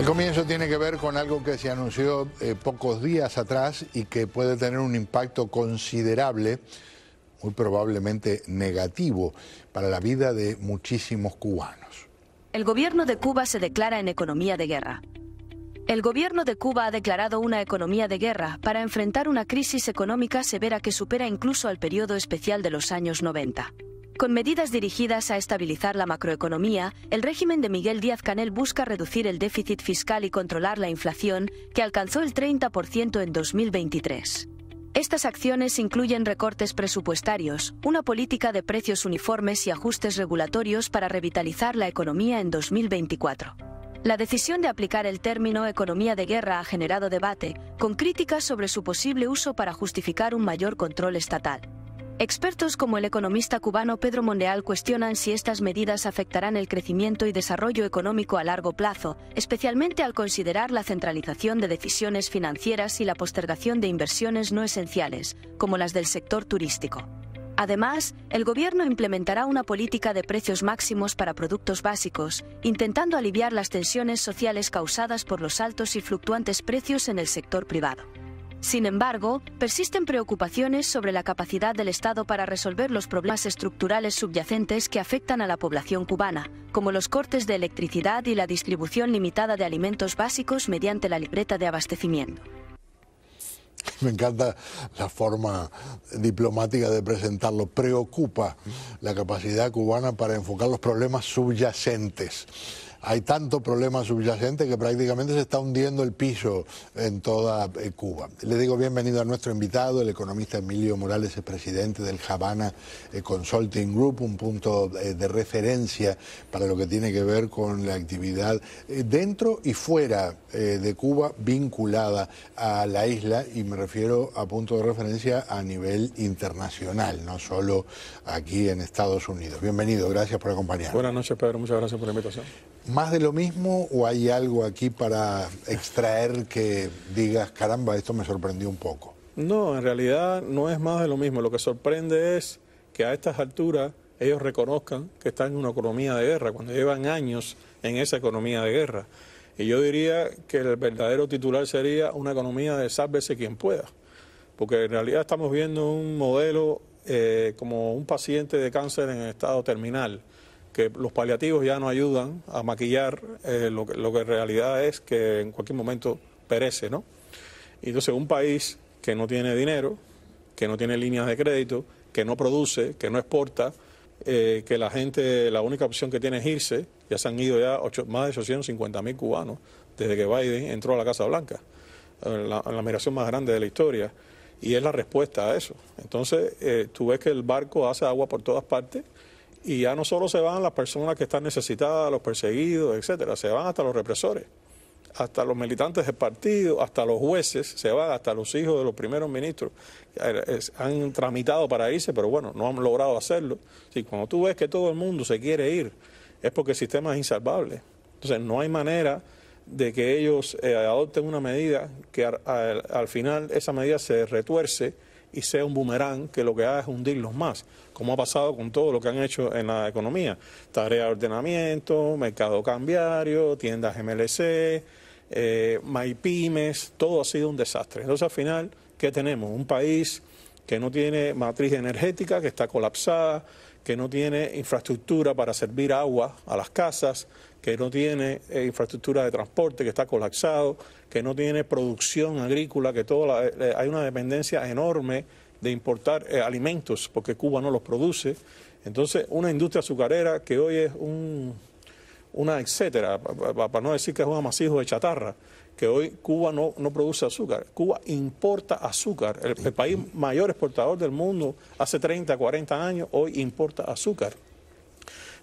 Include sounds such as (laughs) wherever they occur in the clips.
El comienzo tiene que ver con algo que se anunció eh, pocos días atrás y que puede tener un impacto considerable, muy probablemente negativo, para la vida de muchísimos cubanos. El gobierno de Cuba se declara en economía de guerra. El gobierno de Cuba ha declarado una economía de guerra para enfrentar una crisis económica severa que supera incluso al periodo especial de los años 90. Con medidas dirigidas a estabilizar la macroeconomía, el régimen de Miguel Díaz-Canel busca reducir el déficit fiscal y controlar la inflación, que alcanzó el 30% en 2023. Estas acciones incluyen recortes presupuestarios, una política de precios uniformes y ajustes regulatorios para revitalizar la economía en 2024. La decisión de aplicar el término economía de guerra ha generado debate, con críticas sobre su posible uso para justificar un mayor control estatal. Expertos como el economista cubano Pedro Mondeal cuestionan si estas medidas afectarán el crecimiento y desarrollo económico a largo plazo, especialmente al considerar la centralización de decisiones financieras y la postergación de inversiones no esenciales, como las del sector turístico. Además, el gobierno implementará una política de precios máximos para productos básicos, intentando aliviar las tensiones sociales causadas por los altos y fluctuantes precios en el sector privado. Sin embargo, persisten preocupaciones sobre la capacidad del Estado para resolver los problemas estructurales subyacentes que afectan a la población cubana, como los cortes de electricidad y la distribución limitada de alimentos básicos mediante la libreta de abastecimiento. Me encanta la forma diplomática de presentarlo. Preocupa la capacidad cubana para enfocar los problemas subyacentes hay tanto problema subyacente que prácticamente se está hundiendo el piso en toda eh, Cuba. Le digo bienvenido a nuestro invitado, el economista Emilio Morales, es presidente del Havana eh, Consulting Group, un punto eh, de referencia para lo que tiene que ver con la actividad dentro y fuera de Cuba vinculada a la isla y me refiero a punto de referencia a nivel internacional, no solo aquí en Estados Unidos. Bienvenido, gracias por acompañarnos. Buenas noches, Pedro, muchas gracias por la invitación más de lo mismo o hay algo aquí para extraer que digas, caramba, esto me sorprendió un poco? No, en realidad no es más de lo mismo. Lo que sorprende es que a estas alturas ellos reconozcan que están en una economía de guerra, cuando llevan años en esa economía de guerra. Y yo diría que el verdadero titular sería una economía de sálvese quien pueda, porque en realidad estamos viendo un modelo eh, como un paciente de cáncer en estado terminal que los paliativos ya no ayudan a maquillar eh, lo, que, en realidad es que en cualquier momento perece, ¿no? Y entonces un país que no tiene dinero, que no tiene líneas de crédito, que no produce, que no exporta, eh, que la gente, la única opción que tiene es irse, ya se han ido ya más de 850 mil cubanos desde que Biden entró a la Casa Blanca, la, migración más grande de la historia, y es la respuesta a eso. Entonces, eh, tú ves que el barco hace agua por todas partes, y ya no solo se van las personas que están necesitadas, los perseguidos, etcétera, se van hasta los represores, hasta los militantes del partido, hasta los jueces, se van hasta los hijos de los primeros ministros. Han tramitado para irse, pero bueno, no han logrado hacerlo. Si cuando tú ves que todo el mundo se quiere ir, es porque el sistema es insalvable. Entonces, no hay manera de que ellos eh, adopten una medida que al final esa medida se retuerce y sea un boomerang que lo que haga es hundirlos más, como ha pasado con todo lo que han hecho en la economía. Tarea de ordenamiento, mercado cambiario, tiendas MLC, eh, todo ha sido un desastre. Entonces al final, ¿qué tenemos? Un país que no tiene matriz energética, que está colapsada, que no tiene infraestructura para servir agua a las casas, que no tiene eh, infraestructura de transporte, que está colapsado, que no tiene producción agrícola, que toda eh, hay una dependencia enorme de importar eh, alimentos porque Cuba no los produce. Entonces, una industria azucarera que hoy es un una etcétera, para no decir que es un amasijo de chatarra, que hoy Cuba no, no produce azúcar, Cuba importa azúcar, el, país mayor exportador del mundo hace 30, 40 años, hoy importa azúcar.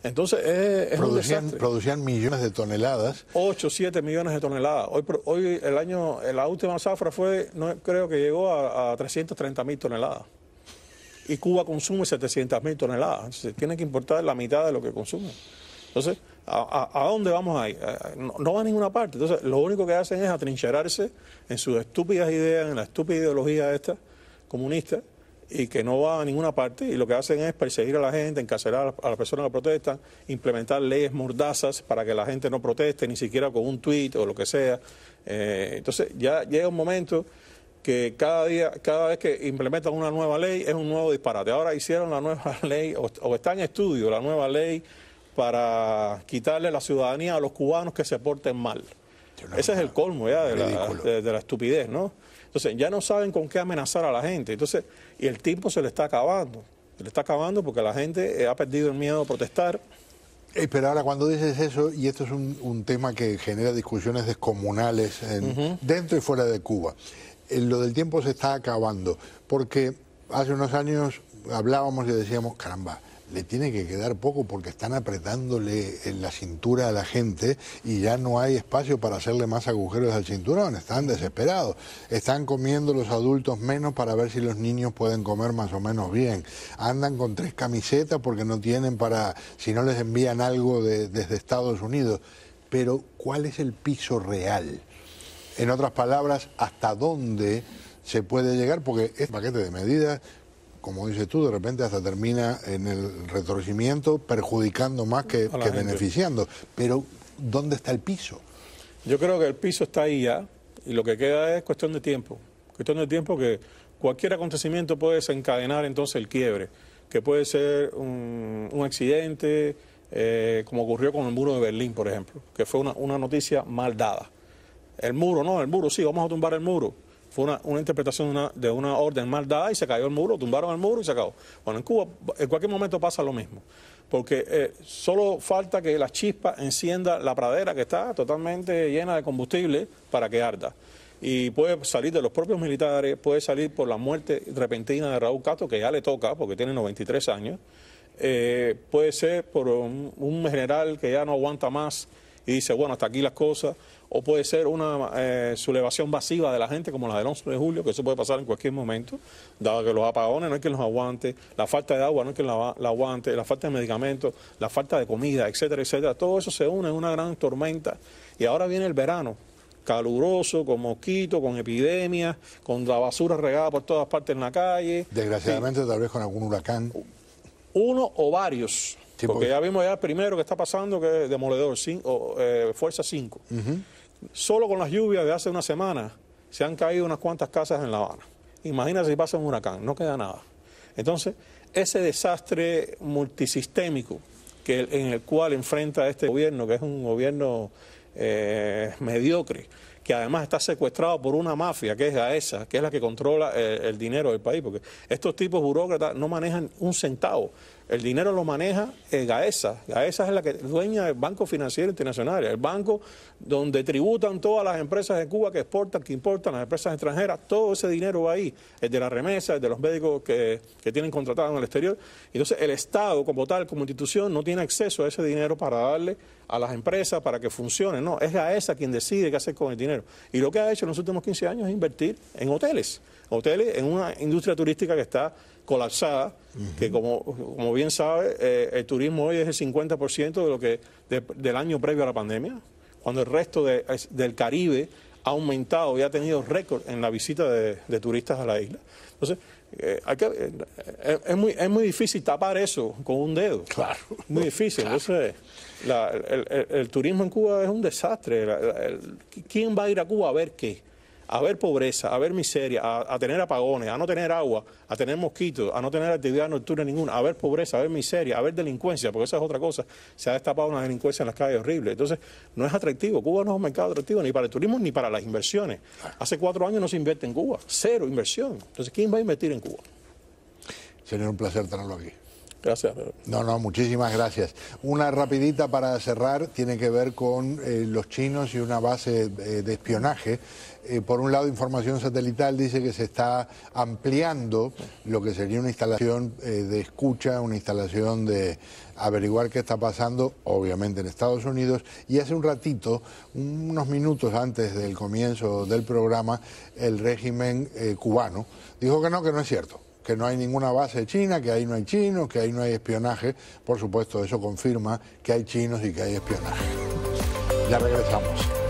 Entonces es, producían, producían millones de toneladas. 8, 7 millones de toneladas. Hoy, hoy el año, la última zafra fue, no creo que llegó a, 330 mil toneladas y Cuba consume mil toneladas. Se tiene que importar la mitad de lo que consume. Entonces, ¿A, dónde vamos ahí? No, va a ninguna parte. Entonces, lo único que hacen es atrincherarse en sus estúpidas ideas, en la estúpida ideología esta comunista, y que no va a ninguna parte, y lo que hacen es perseguir a la gente, encarcelar a las personas que protestan, implementar leyes mordazas para que la gente no proteste, ni siquiera con un tuit o lo que sea. Eh, entonces ya llega un momento que cada día, cada vez que implementan una nueva ley es un nuevo disparate. Ahora hicieron la nueva (laughs) ley, o, o está en estudio la nueva ley para quitarle la ciudadanía a los cubanos que se porten mal. Ese es el colmo ya de la, estupidez, ¿no? Entonces, ya no saben con qué amenazar a la gente. Entonces, y el tiempo se le está acabando. Se le está acabando porque la gente eh, ha perdido el miedo a protestar. pero ahora cuando dices eso, y esto es un, tema que genera discusiones descomunales dentro y fuera de Cuba, eh, lo del tiempo se está acabando, porque hace unos años hablábamos y decíamos, caramba, le tiene que quedar poco porque están apretándole en la cintura a la gente y ya no hay espacio para hacerle más agujeros al cinturón, están desesperados, están comiendo los adultos menos para ver si los niños pueden comer más o menos bien, andan con tres camisetas porque no tienen para, si no les envían algo desde Estados Unidos, pero ¿cuál es el piso real? En otras palabras, ¿hasta dónde se puede llegar? Porque es paquete de medidas como dices tú, de repente hasta termina en el retorcimiento perjudicando más que, beneficiando. Pero, ¿dónde está el piso? Yo creo que el piso está ahí ya y lo que queda es cuestión de tiempo. Cuestión de tiempo que cualquier acontecimiento puede desencadenar entonces el quiebre, que puede ser un, accidente, eh, como ocurrió con el muro de Berlín, por ejemplo, que fue una, una noticia mal dada. El muro, no, el muro, sí, vamos a tumbar el muro fue una, interpretación de una, de una, orden mal dada y se cayó el muro, tumbaron el muro y se acabó. Bueno, en Cuba en cualquier momento pasa lo mismo, porque eh, solo falta que la chispa encienda la pradera que está totalmente llena de combustible para que arda y puede salir de los propios militares, puede salir por la muerte repentina de Raúl Castro, que ya le toca porque tiene 93 años, eh, puede ser por un, general que ya no aguanta más y dice, bueno, hasta aquí las cosas, o puede ser una eh, sublevación masiva de la gente como la del 11 de julio, que eso puede pasar en cualquier momento, dado que los apagones no hay quien los aguante, la falta de agua no hay quien la, aguante, la falta de medicamentos, la falta de comida, etcétera, etcétera. Todo eso se une en una gran tormenta y ahora viene el verano, caluroso, con mosquitos, con epidemias, con la basura regada por todas partes en la calle. Desgraciadamente, tal vez con algún huracán. Uno o varios porque, ya vimos ya primero que está pasando que es demoledor, eh, cinco, fuerza 5. Solo con las lluvias de hace una semana se han caído unas cuantas casas en La Habana. Imagínate si pasa un huracán, no queda nada. Entonces, ese desastre multisistémico que, en el cual enfrenta este gobierno, que es un gobierno eh, mediocre, que además está secuestrado por una mafia, que es la esa, que es la que controla el, eh, el dinero del país, porque estos tipos burócratas no manejan un centavo. El dinero lo maneja eh, Gaesa. Gaesa es la que dueña el Banco Financiero Internacional, el banco donde tributan todas las empresas de Cuba que exportan, que importan, las empresas extranjeras. Todo ese dinero va ahí, el de la remesa, el de los médicos que, que tienen contratados en el exterior. Entonces, el Estado, como tal, como institución, no tiene acceso a ese dinero para darle a las empresas para que funcionen. No, es Gaesa quien decide qué hacer con el dinero. Y lo que ha hecho en los últimos 15 años es invertir en hoteles hoteles en una industria turística que está colapsada, que como, bien sabe, eh, el turismo hoy es el 50% de lo que, del año previo a la pandemia, cuando el resto del Caribe ha aumentado y ha tenido récord en la visita de, turistas a la isla. Entonces, eh, eh, es, muy, es muy difícil tapar eso con un dedo. Claro. Muy difícil. Entonces, el, turismo en Cuba es un desastre. ¿Quién va a ir a Cuba a ver qué? a ver pobreza, a ver miseria, a, tener apagones, a no tener agua, a tener mosquitos, a no tener actividad nocturna ninguna, a ver pobreza, a ver miseria, a ver delincuencia, porque esa es otra cosa. Se ha destapado una delincuencia en las calles horribles. Entonces, no es atractivo. Cuba no es un mercado atractivo ni para el turismo ni para las inversiones. Hace cuatro años no se invierte en Cuba, cero inversión. Entonces, ¿quién va a invertir en Cuba? Señor, un placer tenerlo aquí. Gracias. No, no, muchísimas gracias. Una rapidita para cerrar tiene que ver con eh, los chinos y una base eh, de espionaje. Eh, por un lado, información satelital dice que se está ampliando lo que sería una instalación de escucha, una instalación de averiguar qué está pasando, obviamente en Estados Unidos. Y hace un ratito, unos minutos antes del comienzo del programa, el régimen cubano dijo que no, que no es cierto que no hay ninguna base china, que ahí no hay chinos, que ahí no hay espionaje. Por supuesto, eso confirma que hay chinos y que hay espionaje. Ya regresamos.